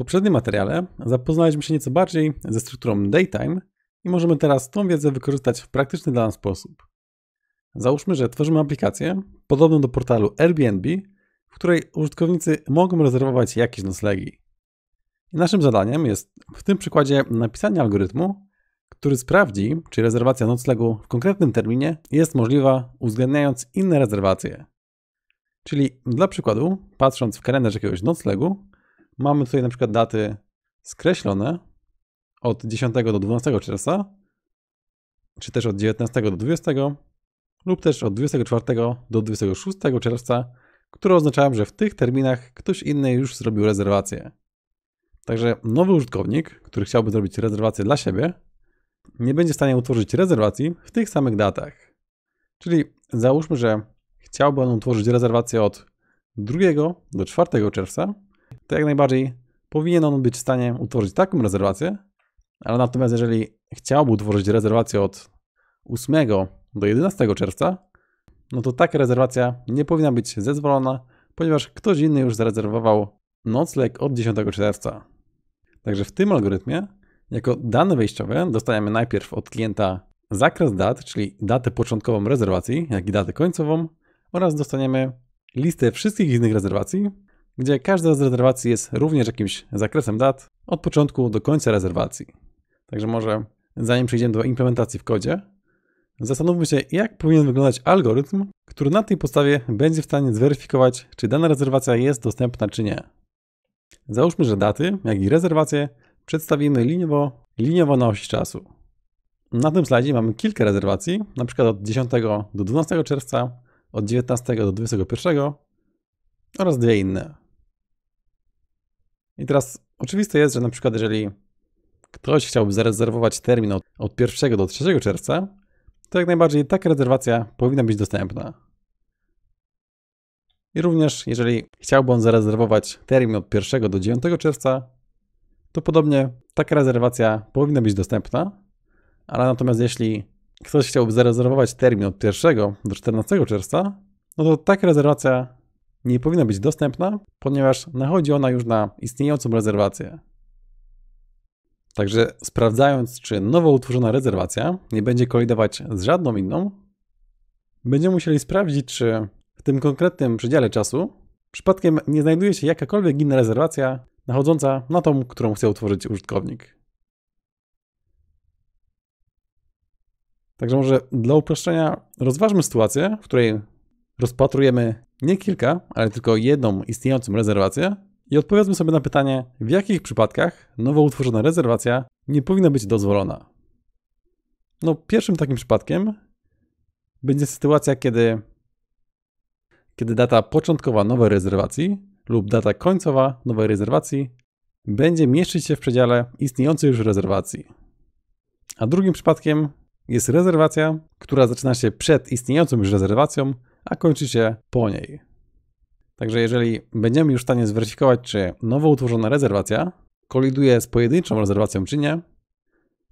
poprzednim materiale zapoznaliśmy się nieco bardziej ze strukturą Daytime i możemy teraz tą wiedzę wykorzystać w praktyczny dla nas sposób. Załóżmy, że tworzymy aplikację podobną do portalu Airbnb, w której użytkownicy mogą rezerwować jakieś noclegi. I naszym zadaniem jest w tym przykładzie napisanie algorytmu, który sprawdzi, czy rezerwacja noclegu w konkretnym terminie jest możliwa, uwzględniając inne rezerwacje. Czyli dla przykładu, patrząc w kalendarz jakiegoś noclegu, mamy tutaj na przykład daty skreślone od 10 do 12 czerwca, czy też od 19 do 20, lub też od 24 do 26 czerwca, które oznaczają, że w tych terminach ktoś inny już zrobił rezerwację. Także nowy użytkownik, który chciałby zrobić rezerwację dla siebie, nie będzie w stanie utworzyć rezerwacji w tych samych datach. Czyli załóżmy, że chciałby on utworzyć rezerwację od 2 do 4 czerwca, to jak najbardziej powinien on być w stanie utworzyć taką rezerwację, ale natomiast jeżeli chciałby utworzyć rezerwację od 8 do 11 czerwca, no to taka rezerwacja nie powinna być zezwolona, ponieważ ktoś inny już zarezerwował nocleg od 10 czerwca. Także w tym algorytmie, jako dane wejściowe, dostajemy najpierw od klienta zakres dat, czyli datę początkową rezerwacji, jak i datę końcową, oraz dostaniemy listę wszystkich innych rezerwacji, gdzie każda z rezerwacji jest również jakimś zakresem dat od początku do końca rezerwacji. Także może zanim przejdziemy do implementacji w kodzie, zastanówmy się, jak powinien wyglądać algorytm, który na tej podstawie będzie w stanie zweryfikować, czy dana rezerwacja jest dostępna, czy nie. Załóżmy, że daty, jak i rezerwacje przedstawimy liniowo, liniowo na osi czasu. Na tym slajdzie mamy kilka rezerwacji, np. od 10 do 12 czerwca, od 19 do 21 oraz dwie inne. I teraz oczywiste jest, że na przykład jeżeli ktoś chciałby zarezerwować termin od, od 1 do 3 czerwca, to jak najbardziej taka rezerwacja powinna być dostępna. I również jeżeli chciałby on zarezerwować termin od 1 do 9 czerwca, to podobnie taka rezerwacja powinna być dostępna, ale natomiast jeśli ktoś chciałby zarezerwować termin od 1 do 14 czerwca, no to taka rezerwacja nie powinna być dostępna, ponieważ nachodzi ona już na istniejącą rezerwację. Także sprawdzając, czy nowo utworzona rezerwacja nie będzie kolidować z żadną inną, będziemy musieli sprawdzić, czy w tym konkretnym przedziale czasu przypadkiem nie znajduje się jakakolwiek inna rezerwacja nachodząca na tą, którą chce utworzyć użytkownik. Także może dla uproszczenia rozważmy sytuację, w której Rozpatrujemy nie kilka, ale tylko jedną istniejącą rezerwację i odpowiedzmy sobie na pytanie, w jakich przypadkach nowo utworzona rezerwacja nie powinna być dozwolona. No, pierwszym takim przypadkiem będzie sytuacja, kiedy, kiedy data początkowa nowej rezerwacji lub data końcowa nowej rezerwacji będzie mieścić się w przedziale istniejącej już rezerwacji. A drugim przypadkiem jest rezerwacja, która zaczyna się przed istniejącą już rezerwacją a kończy się po niej. Także jeżeli będziemy już w stanie zweryfikować, czy nowo utworzona rezerwacja koliduje z pojedynczą rezerwacją, czy nie,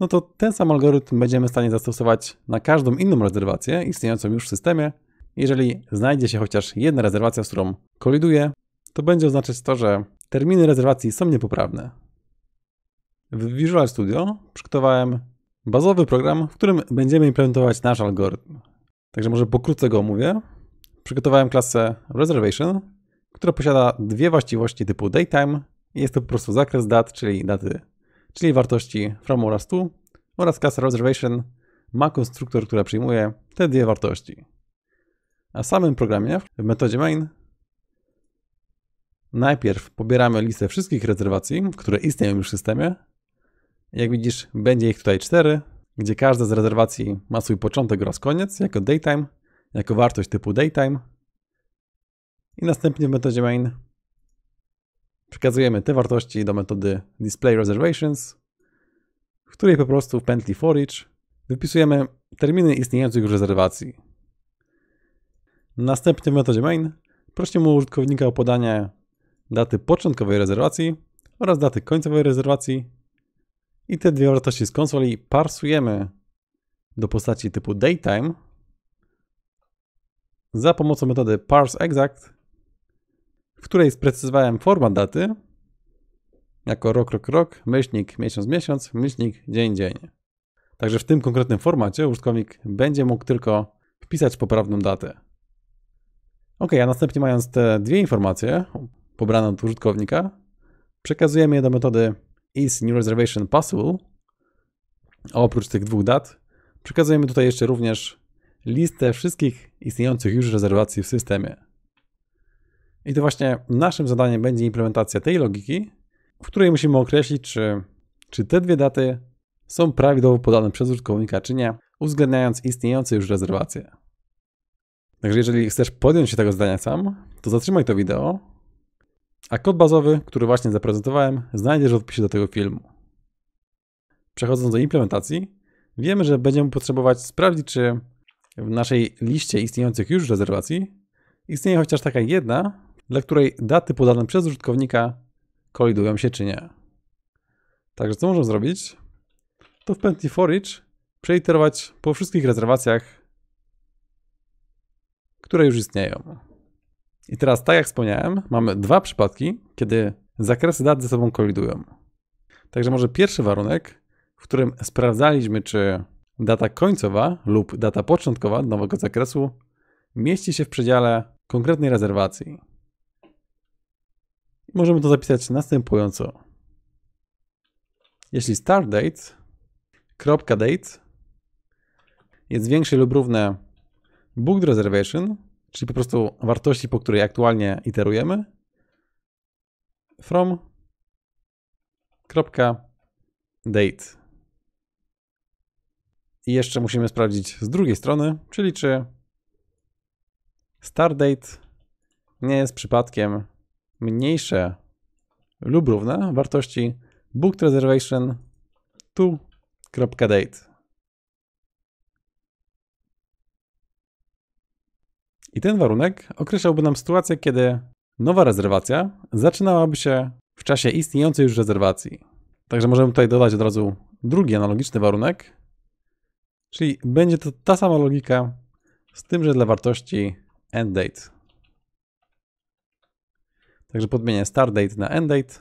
no to ten sam algorytm będziemy w stanie zastosować na każdą inną rezerwację istniejącą już w systemie. Jeżeli znajdzie się chociaż jedna rezerwacja, z którą koliduje, to będzie oznaczać to, że terminy rezerwacji są niepoprawne. W Visual Studio przygotowałem bazowy program, w którym będziemy implementować nasz algorytm. Także może pokrótce go omówię, przygotowałem klasę reservation, która posiada dwie właściwości typu daytime. Jest to po prostu zakres dat, czyli daty, czyli wartości from oraz to oraz klasa reservation ma konstruktor, który przyjmuje te dwie wartości. A w samym programie, w metodzie main, najpierw pobieramy listę wszystkich rezerwacji, które istnieją już w systemie. Jak widzisz, będzie ich tutaj cztery, gdzie każda z rezerwacji ma swój początek oraz koniec jako daytime jako wartość typu daytime i następnie w metodzie main przekazujemy te wartości do metody display reservations, w której po prostu w pętli for each wypisujemy terminy istniejących już rezerwacji. Następnie w metodzie main prosimy użytkownika o podanie daty początkowej rezerwacji oraz daty końcowej rezerwacji i te dwie wartości z konsoli parsujemy do postaci typu daytime, za pomocą metody parseExact, w której sprecyzowałem format daty jako rok, rok, rok, myślnik miesiąc, miesiąc, myślnik dzień, dzień. Także w tym konkretnym formacie użytkownik będzie mógł tylko wpisać poprawną datę. Ok, a następnie mając te dwie informacje pobrane od użytkownika, przekazujemy je do metody is new reservation possible. A oprócz tych dwóch dat, przekazujemy tutaj jeszcze również listę wszystkich istniejących już rezerwacji w systemie. I to właśnie naszym zadaniem będzie implementacja tej logiki, w której musimy określić, czy, czy te dwie daty są prawidłowo podane przez użytkownika, czy nie, uwzględniając istniejące już rezerwacje. Także jeżeli chcesz podjąć się tego zadania sam, to zatrzymaj to wideo, a kod bazowy, który właśnie zaprezentowałem, znajdziesz w odpisie do tego filmu. Przechodząc do implementacji, wiemy, że będziemy potrzebować sprawdzić, czy w naszej liście istniejących już rezerwacji istnieje chociaż taka jedna, dla której daty podane przez użytkownika kolidują się czy nie. Także co możemy zrobić? To w pętli forage przeiterować po wszystkich rezerwacjach, które już istnieją. I teraz, tak jak wspomniałem, mamy dwa przypadki, kiedy zakresy dat ze sobą kolidują. Także może pierwszy warunek, w którym sprawdzaliśmy, czy Data końcowa lub data początkowa nowego zakresu mieści się w przedziale konkretnej rezerwacji. Możemy to zapisać następująco. Jeśli start date, kropka date jest większe lub równe booked reservation, czyli po prostu wartości, po której aktualnie iterujemy, from kropka date. I jeszcze musimy sprawdzić z drugiej strony, czyli czy Stardate nie jest przypadkiem mniejsze lub równe wartości booked reservation to.date. I ten warunek określałby nam sytuację, kiedy nowa rezerwacja zaczynałaby się w czasie istniejącej już rezerwacji. Także możemy tutaj dodać od razu drugi analogiczny warunek, Czyli będzie to ta sama logika, z tym, że dla wartości end date. Także podmienię date na end date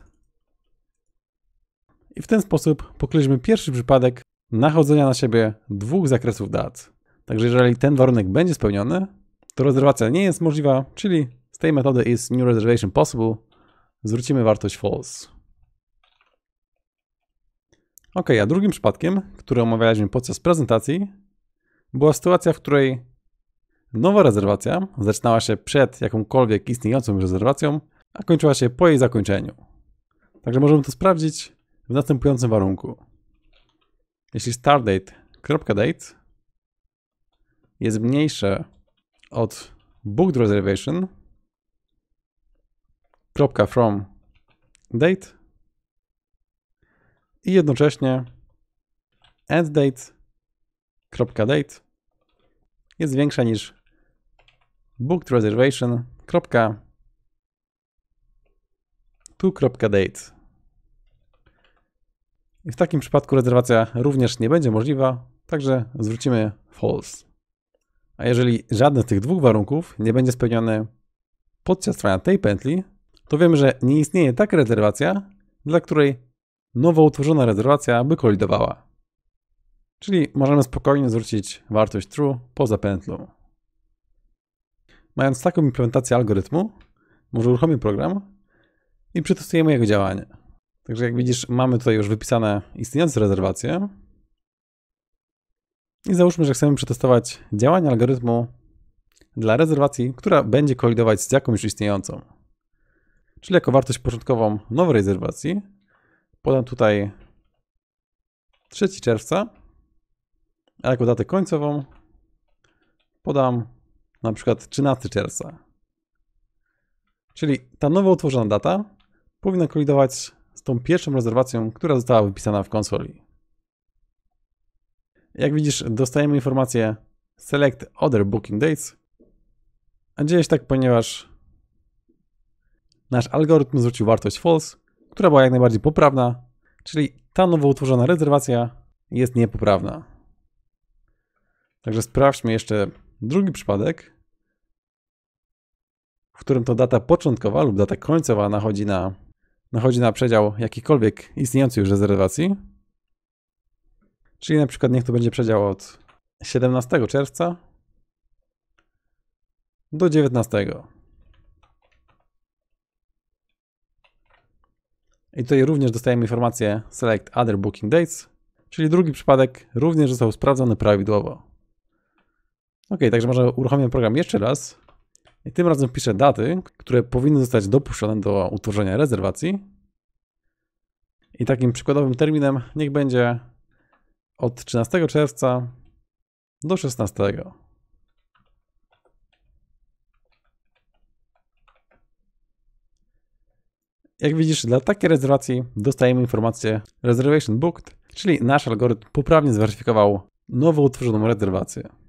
I w ten sposób pokryliśmy pierwszy przypadek nachodzenia na siebie dwóch zakresów dat. Także jeżeli ten warunek będzie spełniony, to rezerwacja nie jest możliwa, czyli z tej metody is new reservation possible zwrócimy wartość false. Ok, a drugim przypadkiem, który omawialiśmy podczas prezentacji, była sytuacja, w której nowa rezerwacja zaczynała się przed jakąkolwiek istniejącą rezerwacją, a kończyła się po jej zakończeniu. Także możemy to sprawdzić w następującym warunku. Jeśli startdate.date jest mniejsze od booked reservation .from date, i jednocześnie enddate.date jest większa niż booked reservation. I w takim przypadku rezerwacja również nie będzie możliwa, także zwrócimy false. A jeżeli żadne z tych dwóch warunków nie będzie spełnione podczas trwania tej pętli, to wiemy, że nie istnieje taka rezerwacja, dla której nowo utworzona rezerwacja by kolidowała. Czyli możemy spokojnie zwrócić wartość true poza pętlą. Mając taką implementację algorytmu, może uruchomię program i przetestujemy jego działanie. Także jak widzisz, mamy tutaj już wypisane istniejące rezerwacje. I załóżmy, że chcemy przetestować działanie algorytmu dla rezerwacji, która będzie kolidować z jakąś istniejącą. Czyli jako wartość początkową nowej rezerwacji Podam tutaj 3 czerwca, a jako datę końcową podam na przykład 13 czerwca. Czyli ta nowo utworzona data powinna kolidować z tą pierwszą rezerwacją, która została wypisana w konsoli. Jak widzisz, dostajemy informację Select Other Booking Dates. A dzieje się tak, ponieważ nasz algorytm zwrócił wartość false, która była jak najbardziej poprawna, czyli ta nowo utworzona rezerwacja jest niepoprawna. Także sprawdźmy jeszcze drugi przypadek, w którym to data początkowa lub data końcowa nachodzi na, nachodzi na przedział jakikolwiek istniejącej już rezerwacji. Czyli na przykład niech to będzie przedział od 17 czerwca do 19. I tutaj również dostajemy informację Select Other Booking Dates, czyli drugi przypadek również został sprawdzony prawidłowo. Ok, także może uruchomię program jeszcze raz i tym razem piszę daty, które powinny zostać dopuszczone do utworzenia rezerwacji. I takim przykładowym terminem niech będzie od 13 czerwca do 16. Jak widzisz, dla takiej rezerwacji dostajemy informację reservation booked, czyli nasz algorytm poprawnie zweryfikował nowo utworzoną rezerwację.